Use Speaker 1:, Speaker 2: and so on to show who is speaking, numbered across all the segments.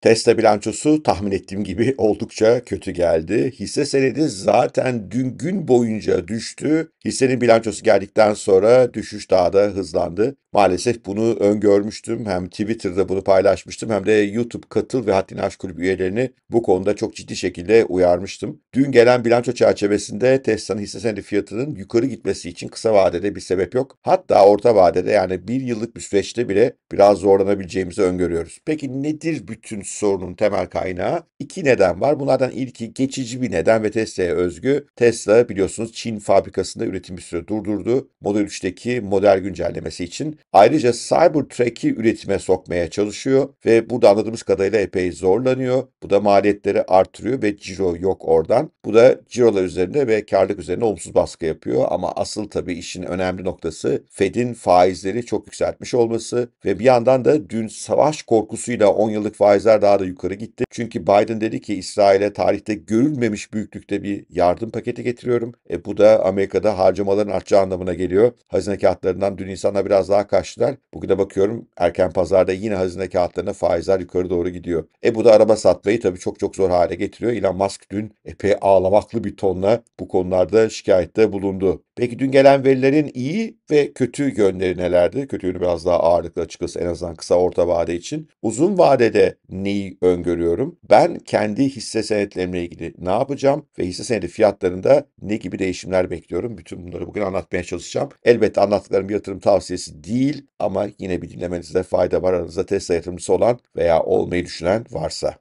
Speaker 1: Tesla bilançosu tahmin ettiğim gibi oldukça kötü geldi. Hisse senedi zaten dün gün boyunca düştü. Hissenin bilançosu geldikten sonra düşüş daha da hızlandı. Maalesef bunu öngörmüştüm. Hem Twitter'da bunu paylaşmıştım hem de YouTube katıl ve Haddini Aşk Kulübü üyelerini bu konuda çok ciddi şekilde uyarmıştım. Dün gelen bilanço çerçevesinde Tesla'nın hisse senedi fiyatının yukarı gitmesi için kısa vadede bir sebep yok. Hatta orta vadede yani bir yıllık bir süreçte bile biraz zorlanabileceğimizi öngörüyoruz. Peki nedir bütün sorunun temel kaynağı iki neden var. Bunlardan ilki geçici bir neden ve Tesla'ya özgü. Tesla biliyorsunuz Çin fabrikasında üretimi süre durdurdu. Model 3'teki model güncellemesi için. Ayrıca Cybertruck'i üretime sokmaya çalışıyor ve burada anladığımız kadarıyla epey zorlanıyor. Bu da maliyetleri artırıyor ve ciro yok oradan. Bu da cirolar üzerinde ve karlılık üzerinde olumsuz baskı yapıyor. Ama asıl tabii işin önemli noktası Fed'in faizleri çok yükseltmiş olması ve bir yandan da dün savaş korkusuyla 10 yıllık faizler daha da yukarı gitti. Çünkü Biden dedi ki İsrail'e tarihte görülmemiş büyüklükte bir yardım paketi getiriyorum. E bu da Amerika'da harcamaların artacağı anlamına geliyor. Hazine kağıtlarından dün insanlar biraz daha kaçtılar. Bugün de bakıyorum erken pazarda yine hazine kağıtlarına faizler yukarı doğru gidiyor. E bu da araba satmayı tabii çok çok zor hale getiriyor. Elon Musk dün epey ağlamaklı bir tonla bu konularda şikayette bulundu. Peki dün gelen verilerin iyi ve kötü yönleri nelerdi? Kötü yönü biraz daha ağırlıklı açıkçası en azından kısa orta vade için. Uzun vadede ne neyi öngörüyorum? Ben kendi hisse senetlerimle ilgili ne yapacağım ve hisse senedi fiyatlarında ne gibi değişimler bekliyorum? Bütün bunları bugün anlatmaya çalışacağım. Elbette anlattıklarım bir yatırım tavsiyesi değil ama yine bir dinlemenizde fayda var. Aranızda Tesla yatırımcısı olan veya olmayı düşünen varsa.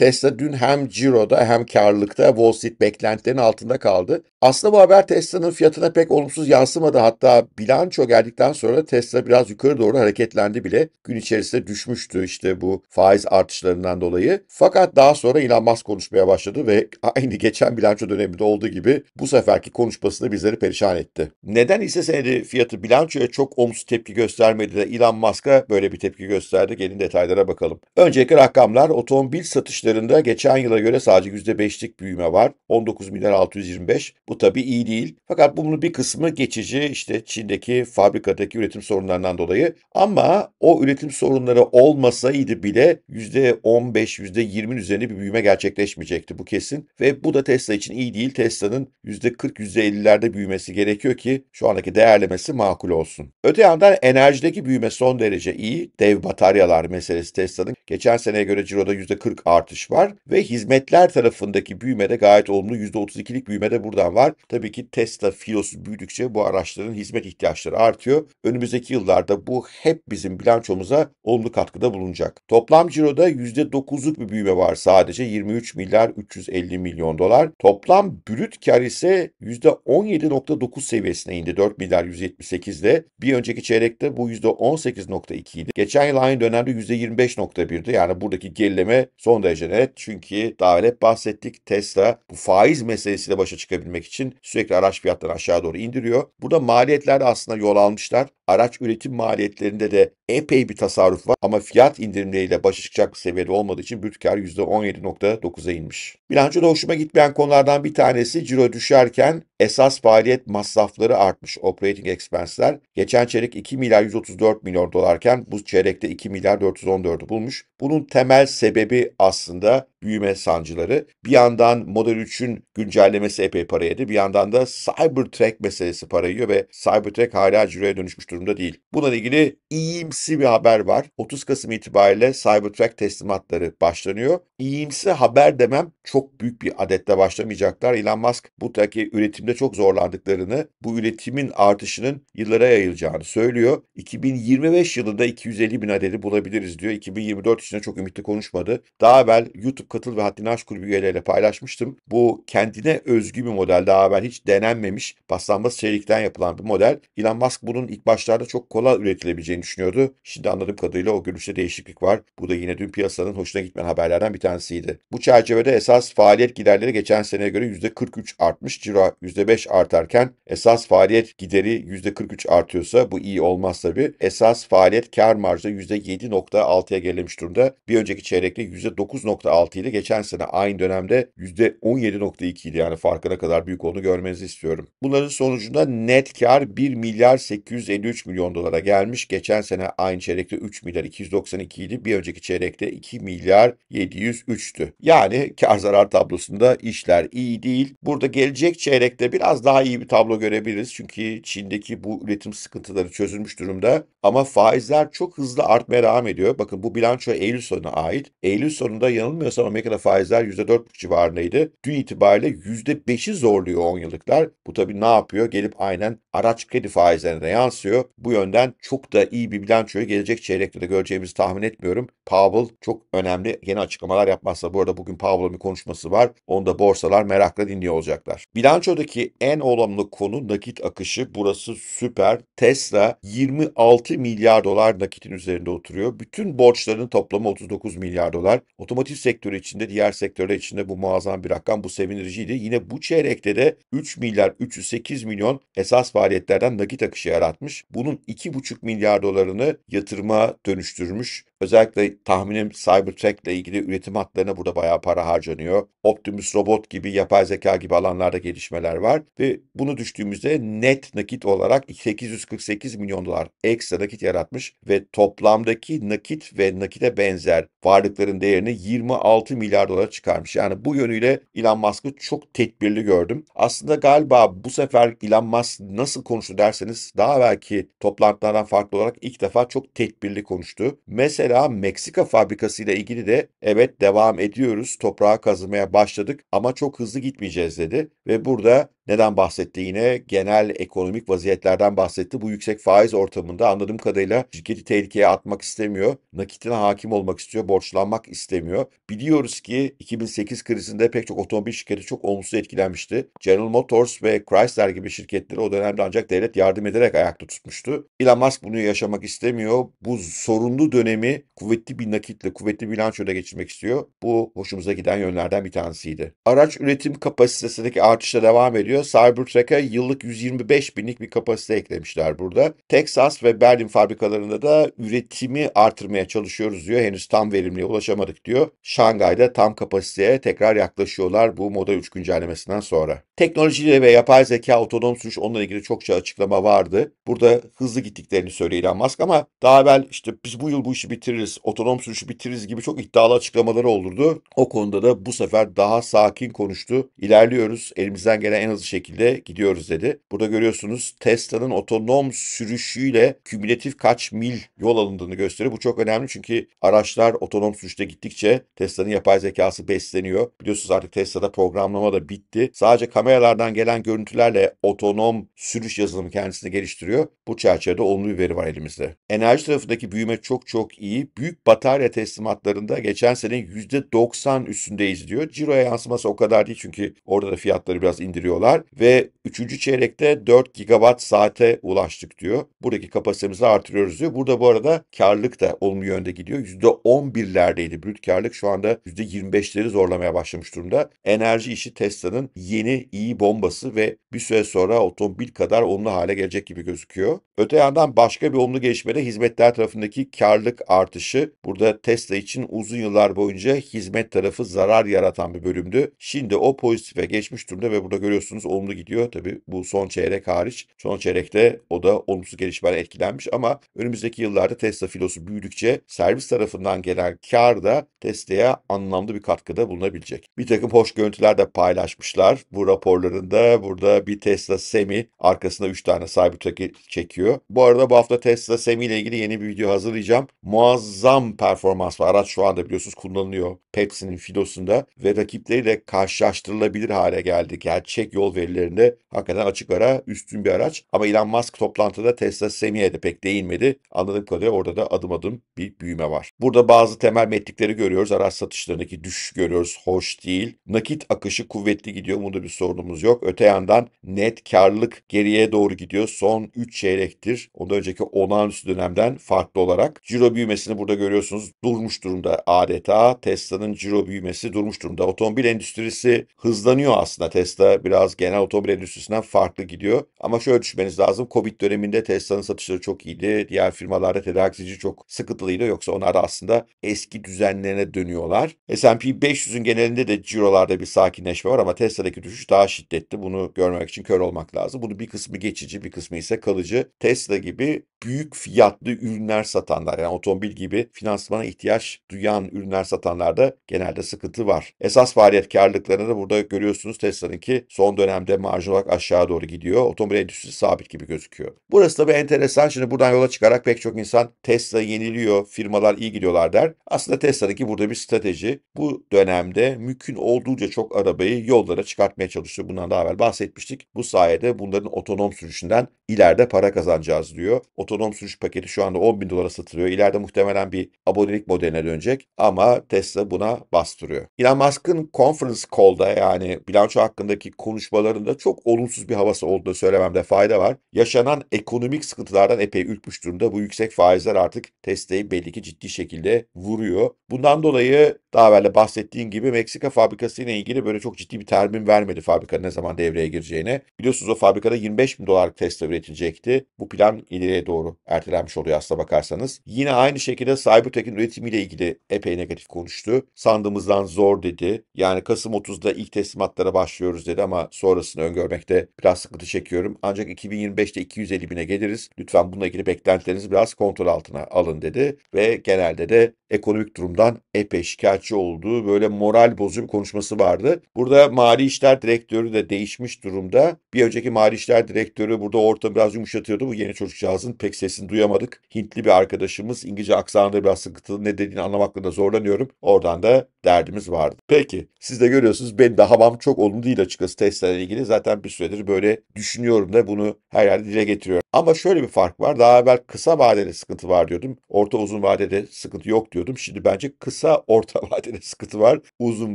Speaker 1: Tesla dün hem ciroda hem karlılıkta Wall Street beklentilerinin altında kaldı. Aslında bu haber Tesla'nın fiyatına pek olumsuz yansımadı. Hatta bilanço geldikten sonra Tesla biraz yukarı doğru hareketlendi bile. Gün içerisinde düşmüştü işte bu faiz artışlarından dolayı. Fakat daha sonra Elon Musk konuşmaya başladı ve aynı geçen bilanço döneminde olduğu gibi bu seferki konuşmasında bizleri perişan etti. Neden ise senedi fiyatı bilançoya çok olumsuz tepki göstermedi de Elon Musk'a böyle bir tepki gösterdi? Gelin detaylara bakalım. Önceki rakamlar otomobil satışları satışlarında geçen yıla göre sadece %5'lik büyüme var. 19 milyar 625. Bu tabii iyi değil. Fakat bunun bir kısmı geçici işte Çin'deki fabrikadaki üretim sorunlarından dolayı. Ama o üretim sorunları olmasaydı bile %15, %20'nin üzerinde bir büyüme gerçekleşmeyecekti bu kesin. Ve bu da Tesla için iyi değil. Tesla'nın %40, %50'lerde büyümesi gerekiyor ki şu andaki değerlemesi makul olsun. Öte yandan enerjideki büyüme son derece iyi. Dev bataryalar meselesi Tesla'nın. Geçen seneye göre ciroda %40 art artış var ve hizmetler tarafındaki büyüme de gayet olumlu. %32'lik büyüme de buradan var. Tabii ki Tesla filosu büyüdükçe bu araçların hizmet ihtiyaçları artıyor. Önümüzdeki yıllarda bu hep bizim bilançomuza olumlu katkıda bulunacak. Toplam ciroda %9'luk bir büyüme var sadece 23 milyar 350 milyon dolar. Toplam brüt kar ise %17.9 seviyesine indi 4 milyar 178'de Bir önceki çeyrekte bu %18.2 idi. Geçen yıl aynı dönemde %25.1'di. Yani buradaki gerileme son derece projene. Çünkü daha evvel hep bahsettik Tesla bu faiz meselesiyle başa çıkabilmek için sürekli araç fiyatlarını aşağı doğru indiriyor. Burada maliyetler de aslında yol almışlar. Araç üretim maliyetlerinde de epey bir tasarruf var ama fiyat indirimleriyle başa çıkacak seviyede olmadığı için brüt %17.9'a inmiş. Bilanço hoşuma gitmeyen konulardan bir tanesi ciro düşerken esas faaliyet masrafları artmış operating expense'ler. Geçen çeyrek 2 milyar 134 milyon dolarken bu çeyrekte 2 milyar 414'ü bulmuş. Bunun temel sebebi aslında arasında büyüme sancıları. Bir yandan Model 3'ün güncellemesi epey para yedi. Bir yandan da Cybertruck meselesi para yiyor ve Cybertruck hala ciroya dönüşmüş durumda değil. Bununla ilgili iyimsi bir haber var. 30 Kasım itibariyle Cybertruck teslimatları başlanıyor. İyimsi haber demem çok büyük bir adetle başlamayacaklar. Elon Musk bu taki üretimde çok zorlandıklarını, bu üretimin artışının yıllara yayılacağını söylüyor. 2025 yılında 250 bin adedi bulabiliriz diyor. 2024 için çok ümitli konuşmadı. Daha evvel YouTube Katıl ve Haddini Aş Kulübü üyeleriyle paylaşmıştım. Bu kendine özgü bir model. Daha ben hiç denenmemiş paslanmaz çelikten yapılan bir model. Elon Musk bunun ilk başlarda çok kolay üretilebileceğini düşünüyordu. Şimdi anladığım kadarıyla o görüşte değişiklik var. Bu da yine dün piyasanın hoşuna gitmeyen haberlerden bir tanesiydi. Bu çerçevede esas faaliyet giderleri geçen seneye göre %43 artmış. Ciro %5 artarken esas faaliyet gideri %43 artıyorsa bu iyi olmaz tabii. Esas faaliyet kar marjda %7.6'ya gerilemiş durumda. Bir önceki çeyrekte %9.6'ya idi. Geçen sene aynı dönemde %17.2 idi. Yani farkına kadar büyük olduğunu görmenizi istiyorum. Bunların sonucunda net kar 1 milyar 853 milyon dolara gelmiş. Geçen sene aynı çeyrekte 3 milyar 292 idi. Bir önceki çeyrekte 2 milyar 703'tü. Yani kar zarar tablosunda işler iyi değil. Burada gelecek çeyrekte biraz daha iyi bir tablo görebiliriz. Çünkü Çin'deki bu üretim sıkıntıları çözülmüş durumda. Ama faizler çok hızlı artmaya devam ediyor. Bakın bu bilanço Eylül sonuna ait. Eylül sonunda yanılmıyorsam Amerika'da faizler %4,5 civarındaydı. Dün itibariyle %5'i zorluyor 10 yıllıklar. Bu tabii ne yapıyor? Gelip aynen araç kredi faizlerine yansıyor. Bu yönden çok da iyi bir bilançoyu gelecek çeyrekte de göreceğimizi tahmin etmiyorum. Powell çok önemli yeni açıklamalar yapmazsa. Bu arada bugün Powell'ın bir konuşması var. Onu da borsalar merakla dinliyor olacaklar. Bilançodaki en olumlu konu nakit akışı. Burası süper. Tesla 26 milyar dolar nakitin üzerinde oturuyor. Bütün borçların toplamı 39 milyar dolar. Otomotiv sektörü içinde, diğer sektörler içinde bu muazzam bir rakam, bu seviniriciydi. Yine bu çeyrekte de 3 milyar 308 milyon esas faaliyetlerden nakit akışı yaratmış. Bunun 2,5 milyar dolarını yatırıma dönüştürmüş. Özellikle tahminim Cybertruck ile ilgili üretim hatlarına burada bayağı para harcanıyor. Optimus Robot gibi yapay zeka gibi alanlarda gelişmeler var ve bunu düştüğümüzde net nakit olarak 848 milyon dolar ekstra nakit yaratmış ve toplamdaki nakit ve nakite benzer varlıkların değerini 26 milyar dolara çıkarmış. Yani bu yönüyle Elon Musk'ı çok tedbirli gördüm. Aslında galiba bu sefer Elon Musk nasıl konuştu derseniz daha belki toplantılardan farklı olarak ilk defa çok tedbirli konuştu. Mesela Mesela Meksika fabrikası ile ilgili de evet devam ediyoruz, Toprağı kazımaya başladık ama çok hızlı gitmeyeceğiz dedi ve burada neden bahsetti yine? Genel ekonomik vaziyetlerden bahsetti. Bu yüksek faiz ortamında anladığım kadarıyla şirketi tehlikeye atmak istemiyor. Nakitine hakim olmak istiyor, borçlanmak istemiyor. Biliyoruz ki 2008 krizinde pek çok otomobil şirketi çok olumsuz etkilenmişti. General Motors ve Chrysler gibi şirketleri o dönemde ancak devlet yardım ederek ayakta tutmuştu. Elon Musk bunu yaşamak istemiyor. Bu sorunlu dönemi kuvvetli bir nakitle, kuvvetli bir bilançoyla geçirmek istiyor. Bu hoşumuza giden yönlerden bir tanesiydi. Araç üretim kapasitesindeki artışla devam ediyor. Cybertruck'a yıllık 125 binlik bir kapasite eklemişler burada. Texas ve Berlin fabrikalarında da üretimi artırmaya çalışıyoruz diyor. Henüz tam verimliye ulaşamadık diyor. Şangay'da tam kapasiteye tekrar yaklaşıyorlar bu Moda 3 güncellemesinden sonra. Teknolojiyle ve yapay zeka, otonom sürüş onunla ilgili çokça açıklama vardı. Burada hızlı gittiklerini söylüyor Elon Musk ama daha evvel işte biz bu yıl bu işi bitir bitiririz, otonom sürüşü bitiririz gibi çok iddialı açıklamaları olurdu. O konuda da bu sefer daha sakin konuştu. İlerliyoruz, elimizden gelen en hızlı şekilde gidiyoruz dedi. Burada görüyorsunuz Tesla'nın otonom sürüşüyle kümülatif kaç mil yol alındığını gösteriyor. Bu çok önemli çünkü araçlar otonom sürüşte gittikçe Tesla'nın yapay zekası besleniyor. Biliyorsunuz artık Tesla'da programlama da bitti. Sadece kameralardan gelen görüntülerle otonom sürüş yazılımı kendisini geliştiriyor. Bu çerçevede olumlu bir veri var elimizde. Enerji tarafındaki büyüme çok çok iyi büyük batarya teslimatlarında geçen yüzde %90 üstündeyiz diyor. Ciroya yansıması o kadar değil çünkü orada da fiyatları biraz indiriyorlar ve 3. çeyrekte 4 gigawatt saate ulaştık diyor. Buradaki kapasitemizi artırıyoruz diyor. Burada bu arada karlılık da olumlu yönde gidiyor. yüzde %11'lerdeydi brüt karlılık şu anda yüzde %25'leri zorlamaya başlamış durumda. Enerji işi Tesla'nın yeni iyi bombası ve bir süre sonra otomobil kadar olumlu hale gelecek gibi gözüküyor. Öte yandan başka bir olumlu gelişmede hizmetler tarafındaki karlılık artı artışı burada Tesla için uzun yıllar boyunca hizmet tarafı zarar yaratan bir bölümdü. Şimdi o pozitife geçmiş durumda ve burada görüyorsunuz olumlu gidiyor. Tabi bu son çeyrek hariç. Son çeyrekte o da olumsuz gelişmeler etkilenmiş ama önümüzdeki yıllarda Tesla filosu büyüdükçe servis tarafından gelen kar da Tesla'ya anlamlı bir katkıda bulunabilecek. Bir takım hoş görüntüler de paylaşmışlar. Bu raporlarında burada bir Tesla Semi arkasında 3 tane Cybertruck'ı çekiyor. Bu arada bu hafta Tesla Semi ile ilgili yeni bir video hazırlayacağım. Muazzam muazzam performans var. Araç şu anda biliyorsunuz kullanılıyor Pepsi'nin filosunda ve rakipleriyle karşılaştırılabilir hale geldi. Gerçek yol verilerinde hakikaten açık ara üstün bir araç. Ama Elon Musk toplantıda Tesla Semi'ye de pek değinmedi. Anladığım kadarıyla orada da adım adım bir büyüme var. Burada bazı temel metrikleri görüyoruz. Araç satışlarındaki düş görüyoruz. Hoş değil. Nakit akışı kuvvetli gidiyor. Bunda bir sorunumuz yok. Öte yandan net karlılık geriye doğru gidiyor. Son 3 çeyrektir. Ondan önceki olağanüstü dönemden farklı olarak. Ciro büyümesi büyümesini burada görüyorsunuz. Durmuş durumda adeta. Tesla'nın ciro büyümesi durmuş durumda. Otomobil endüstrisi hızlanıyor aslında. Tesla biraz genel otomobil endüstrisinden farklı gidiyor. Ama şöyle düşünmeniz lazım. Covid döneminde Tesla'nın satışları çok iyiydi. Diğer firmalarda tedarik zinciri çok sıkıntılıydı. Yoksa onlar da aslında eski düzenlerine dönüyorlar. S&P 500'ün genelinde de cirolarda bir sakinleşme var ama Tesla'daki düşüş daha şiddetli. Bunu görmek için kör olmak lazım. Bunu bir kısmı geçici, bir kısmı ise kalıcı. Tesla gibi büyük fiyatlı ürünler satanlar yani otomobil otomobil gibi finansmana ihtiyaç duyan ürünler satanlarda genelde sıkıntı var. Esas faaliyet karlılıklarını da burada görüyorsunuz. Tesla'nınki son dönemde marjin olarak aşağı doğru gidiyor. Otomobil endüstrisi sabit gibi gözüküyor. Burası da bir enteresan. Şimdi buradan yola çıkarak pek çok insan Tesla yeniliyor, firmalar iyi gidiyorlar der. Aslında Tesla'daki burada bir strateji. Bu dönemde mümkün olduğunca çok arabayı yollara çıkartmaya çalışıyor. Bundan daha evvel bahsetmiştik. Bu sayede bunların otonom sürüşünden ileride para kazanacağız diyor. Otonom sürüş paketi şu anda 10 bin dolara satılıyor. İleride muhtemelen muhtemelen bir abonelik modeline dönecek ama Tesla buna bastırıyor. Elon Musk'ın conference call'da yani bilanço hakkındaki konuşmalarında çok olumsuz bir havası olduğunu söylememde fayda var. Yaşanan ekonomik sıkıntılardan epey ürkmüş durumda. Bu yüksek faizler artık Tesla'yı belli ki ciddi şekilde vuruyor. Bundan dolayı daha evvel bahsettiğim gibi Meksika fabrikası ile ilgili böyle çok ciddi bir termin vermedi fabrika ne zaman devreye gireceğine. Biliyorsunuz o fabrikada 25 bin dolar Tesla üretilecekti. Bu plan ileriye doğru ertelenmiş oluyor aslına bakarsanız. Yine aynı şey şekilde Cybertruck'in üretimiyle ilgili epey negatif konuştu. Sandığımızdan zor dedi. Yani Kasım 30'da ilk teslimatlara başlıyoruz dedi ama sonrasını öngörmekte biraz sıkıntı çekiyorum. Ancak 2025'te 250 bine geliriz. Lütfen bununla ilgili beklentilerinizi biraz kontrol altına alın dedi. Ve genelde de ekonomik durumdan epey şikayetçi olduğu böyle moral bozucu bir konuşması vardı. Burada Mali işler Direktörü de değişmiş durumda. Bir önceki Mali işler Direktörü burada orta biraz yumuşatıyordu. Bu yeni çocukcağızın pek sesini duyamadık. Hintli bir arkadaşımız İngilizce aksanında biraz sıkıntı ne dediğini anlamakla da zorlanıyorum. Oradan da derdimiz vardı. Peki siz de görüyorsunuz benim de havam çok olumlu değil açıkçası testlerle ilgili. Zaten bir süredir böyle düşünüyorum da bunu her yerde dile getiriyorum. Ama şöyle bir fark var. Daha evvel kısa vadede sıkıntı var diyordum. Orta uzun vadede sıkıntı yok diyordum. Şimdi bence kısa orta vadede sıkıntı var. Uzun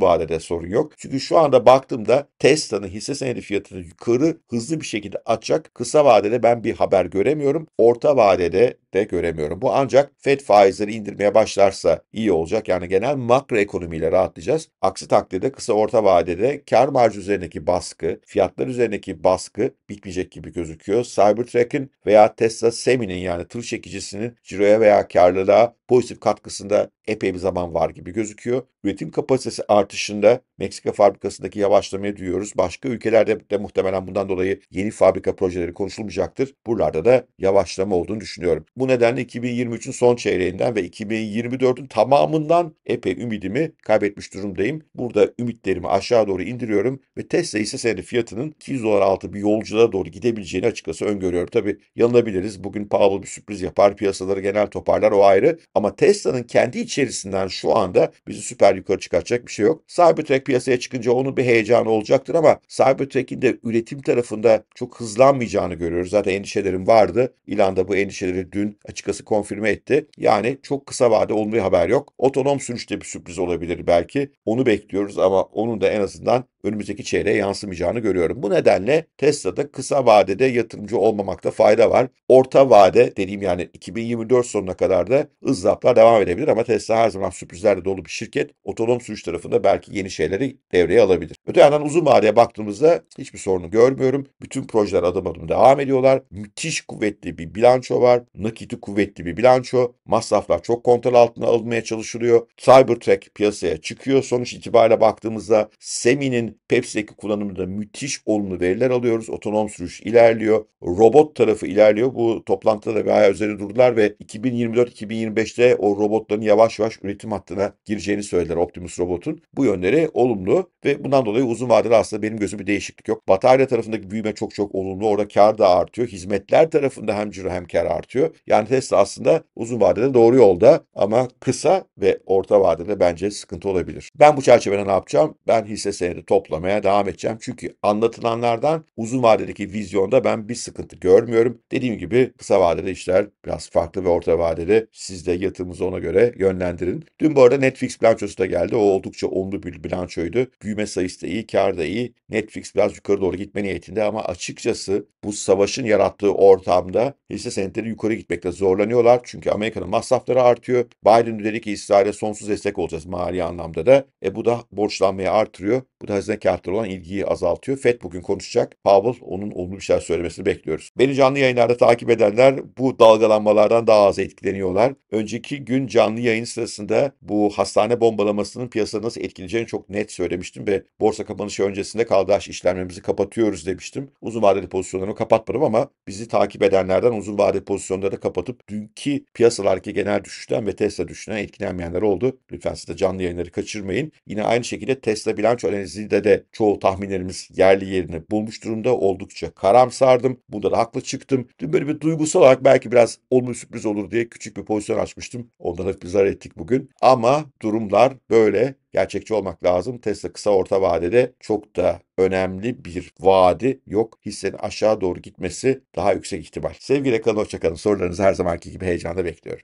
Speaker 1: vadede sorun yok. Çünkü şu anda baktığımda Tesla'nın hisse senedi fiyatını yukarı hızlı bir şekilde açacak. Kısa vadede ben bir haber göremiyorum. Orta vadede de göremiyorum. Bu ancak FED faizleri indirmeye başlarsa iyi olacak. Yani genel makro ekonomiyle rahatlayacağız. Aksi takdirde kısa orta vadede kar marjı üzerindeki baskı, fiyatlar üzerindeki baskı bitmeyecek gibi gözüküyor. Cybertruck'ın veya Tesla Semi'nin yani tır çekicisinin ciroya veya karlılığa pozitif katkısında epey bir zaman var gibi gözüküyor. Üretim kapasitesi artışında Meksika fabrikasındaki yavaşlamayı duyuyoruz. Başka ülkelerde de muhtemelen bundan dolayı yeni fabrika projeleri konuşulmayacaktır. Buralarda da yavaşlama olduğunu düşünüyorum. Bu nedenle 2023'ün son çeyreğinden ve 2024'ün tamamından epey ümidimi kaybetmiş durumdayım. Burada ümitlerimi aşağı doğru indiriyorum ve Tesla ise senedi fiyatının 200 dolar altı bir yolculuğa doğru gidebileceğini açıkçası öngörüyorum. Tabi yanılabiliriz. Bugün pahalı bir sürpriz yapar. Piyasaları genel toparlar o ayrı. Ama Tesla'nın kendi için içerisinden hani şu anda bizi süper yukarı çıkartacak bir şey yok. Cybertruck piyasaya çıkınca onun bir heyecanı olacaktır ama Cybertruck'in de üretim tarafında çok hızlanmayacağını görüyoruz. Zaten endişelerim vardı. İlan da bu endişeleri dün açıkçası konfirme etti. Yani çok kısa vade olumlu haber yok. Otonom sürüşte bir sürpriz olabilir belki. Onu bekliyoruz ama onun da en azından önümüzdeki çeyreğe yansımayacağını görüyorum. Bu nedenle Tesla'da kısa vadede yatırımcı olmamakta fayda var. Orta vade dediğim yani 2024 sonuna kadar da ızdıraplar devam edebilir ama Tesla her zaman sürprizlerle dolu bir şirket. Otonom sürüş tarafında belki yeni şeyleri devreye alabilir. Öte yandan uzun vadeye baktığımızda hiçbir sorunu görmüyorum. Bütün projeler adım adım devam ediyorlar. Müthiş kuvvetli bir bilanço var. Nakiti kuvvetli bir bilanço. Masraflar çok kontrol altına alınmaya çalışılıyor. Cybertruck piyasaya çıkıyor. Sonuç itibariyle baktığımızda Semi'nin için Pepsi'deki kullanımda müthiş olumlu veriler alıyoruz. Otonom sürüş ilerliyor. Robot tarafı ilerliyor. Bu toplantıda da bayağı üzeri durdular ve 2024-2025'te o robotların yavaş yavaş üretim hattına gireceğini söylediler Optimus Robot'un. Bu yönleri olumlu ve bundan dolayı uzun vadede aslında benim gözüm bir değişiklik yok. Batarya tarafındaki büyüme çok çok olumlu. Orada kar da artıyor. Hizmetler tarafında hem ciro hem kar artıyor. Yani Tesla aslında uzun vadede doğru yolda ama kısa ve orta vadede bence sıkıntı olabilir. Ben bu çerçevede ne yapacağım? Ben hisse senedi toplam toplamaya devam edeceğim. Çünkü anlatılanlardan uzun vadedeki vizyonda ben bir sıkıntı görmüyorum. Dediğim gibi kısa vadede işler biraz farklı ve orta vadede siz de yatırımınızı ona göre yönlendirin. Dün bu arada Netflix bilançosu da geldi. O oldukça onlu bir bilançoydu. Büyüme sayısı da iyi, kar da iyi. Netflix biraz yukarı doğru gitme niyetinde ama açıkçası bu savaşın yarattığı ortamda hisse senetleri yukarı gitmekte zorlanıyorlar. Çünkü Amerika'nın masrafları artıyor. Biden dedi ki İsrail'e sonsuz destek olacağız mali anlamda da. E bu da borçlanmayı artırıyor. Bu da merkezine kartlar olan ilgiyi azaltıyor. FED bugün konuşacak. Powell onun olumlu bir şeyler söylemesini bekliyoruz. Beni canlı yayınlarda takip edenler bu dalgalanmalardan daha az etkileniyorlar. Önceki gün canlı yayın sırasında bu hastane bombalamasının piyasada nasıl etkileyeceğini çok net söylemiştim ve borsa kapanışı öncesinde kaldıraç işlemlerimizi kapatıyoruz demiştim. Uzun vadeli pozisyonlarımı kapatmadım ama bizi takip edenlerden uzun vadeli pozisyonları da kapatıp dünkü piyasalardaki genel düşüşten ve Tesla düşüşünden etkilenmeyenler oldu. Lütfen siz de canlı yayınları kaçırmayın. Yine aynı şekilde Tesla bilanço analizini de Türkiye'de de çoğu tahminlerimiz yerli yerini bulmuş durumda. Oldukça karamsardım. Bunda da haklı çıktım. Dün böyle bir duygusal olarak belki biraz olumlu sürpriz olur diye küçük bir pozisyon açmıştım. Ondan hafif bir zarar ettik bugün. Ama durumlar böyle gerçekçi olmak lazım. Tesla kısa orta vadede çok da önemli bir vaadi yok. Hissenin aşağı doğru gitmesi daha yüksek ihtimal. Sevgiyle kalın, hoşçakalın. Sorularınızı her zamanki gibi heyecanla bekliyorum.